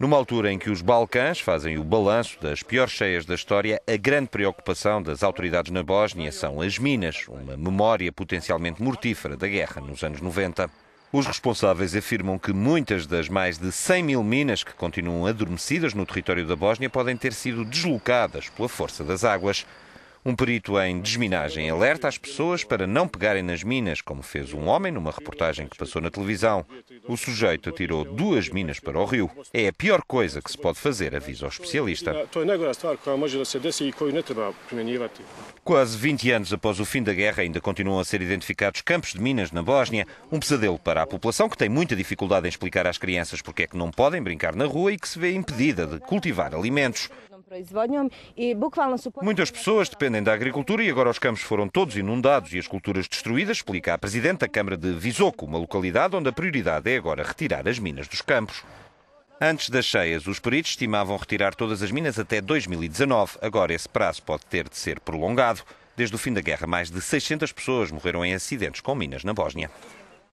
Numa altura em que os Balcãs fazem o balanço das piores cheias da história, a grande preocupação das autoridades na Bósnia são as minas, uma memória potencialmente mortífera da guerra nos anos 90. Os responsáveis afirmam que muitas das mais de 100 mil minas que continuam adormecidas no território da Bósnia podem ter sido deslocadas pela força das águas. Um perito em desminagem alerta as pessoas para não pegarem nas minas, como fez um homem numa reportagem que passou na televisão. O sujeito atirou duas minas para o rio. É a pior coisa que se pode fazer, avisa o especialista. Quase 20 anos após o fim da guerra, ainda continuam a ser identificados campos de minas na Bósnia. Um pesadelo para a população que tem muita dificuldade em explicar às crianças porque é que não podem brincar na rua e que se vê impedida de cultivar alimentos. Muitas pessoas dependem da agricultura e agora os campos foram todos inundados e as culturas destruídas, explica a Presidente da Câmara de Visoko, uma localidade onde a prioridade é agora retirar as minas dos campos. Antes das cheias, os peritos estimavam retirar todas as minas até 2019. Agora, esse prazo pode ter de ser prolongado. Desde o fim da guerra, mais de 600 pessoas morreram em acidentes com minas na Bósnia.